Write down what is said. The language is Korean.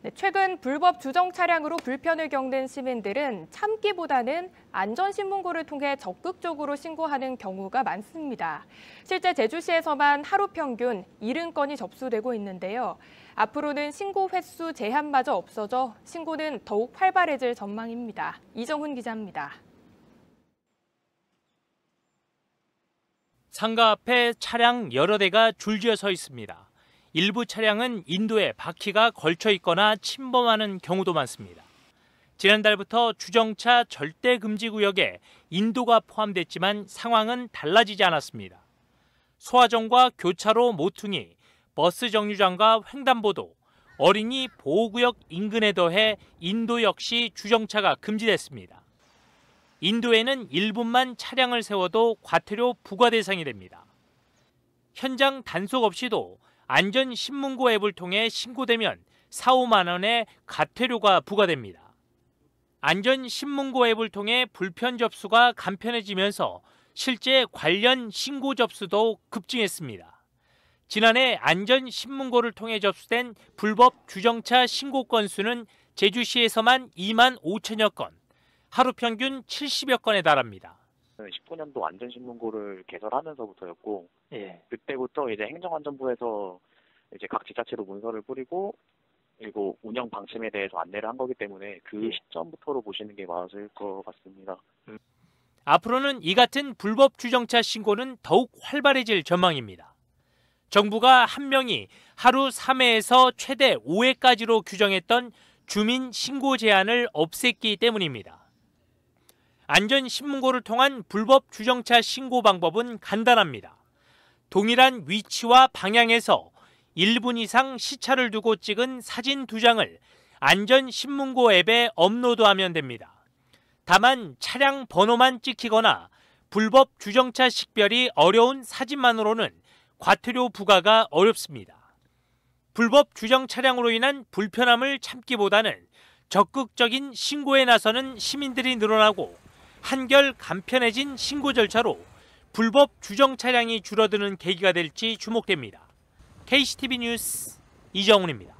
네, 최근 불법 주정 차량으로 불편을 겪는 시민들은 참기보다는 안전신문고를 통해 적극적으로 신고하는 경우가 많습니다. 실제 제주시에서만 하루 평균 70건이 접수되고 있는데요. 앞으로는 신고 횟수 제한마저 없어져 신고는 더욱 활발해질 전망입니다. 이정훈 기자입니다. 상가 앞에 차량 여러 대가 줄지어 서 있습니다. 일부 차량은 인도에 바퀴가 걸쳐 있거나 침범하는 경우도 많습니다. 지난달부터 주정차 절대 금지 구역에 인도가 포함됐지만 상황은 달라지지 않았습니다. 소화정과 교차로 모퉁이, 버스 정류장과 횡단보도, 어린이 보호구역 인근에 더해 인도 역시 주정차가 금지됐습니다. 인도에는 1분만 차량을 세워도 과태료 부과 대상이 됩니다. 현장 단속 없이도 안전신문고 앱을 통해 신고되면 4, 5만 원의 과태료가 부과됩니다. 안전신문고 앱을 통해 불편 접수가 간편해지면서 실제 관련 신고 접수도 급증했습니다. 지난해 안전신문고를 통해 접수된 불법 주정차 신고 건수는 제주시에서만 2만 5천여 건, 하루 평균 70여 건에 달합니다. 19년도 안전신문고를 개설하면서부터였고 예. 그때부터 이제 행정안전부에서 이제 각 지자체로 문서를 뿌리고 그리고 운영 방침에 대해서 안내를 한 거기 때문에 그 예. 시점부터로 보시는 게 맞을 것 같습니다. 음. 앞으로는 이 같은 불법 주정차 신고는 더욱 활발해질 전망입니다. 정부가 한 명이 하루 3회에서 최대 5회까지로 규정했던 주민 신고 제한을 없앴기 때문입니다. 안전신문고를 통한 불법 주정차 신고 방법은 간단합니다. 동일한 위치와 방향에서 1분 이상 시차를 두고 찍은 사진 두 장을 안전신문고 앱에 업로드하면 됩니다. 다만 차량 번호만 찍히거나 불법 주정차 식별이 어려운 사진만으로는 과태료 부과가 어렵습니다. 불법 주정 차량으로 인한 불편함을 참기보다는 적극적인 신고에 나서는 시민들이 늘어나고 한결 간편해진 신고 절차로 불법 주정 차량이 줄어드는 계기가 될지 주목됩니다. KCTV 뉴스 이정훈입니다.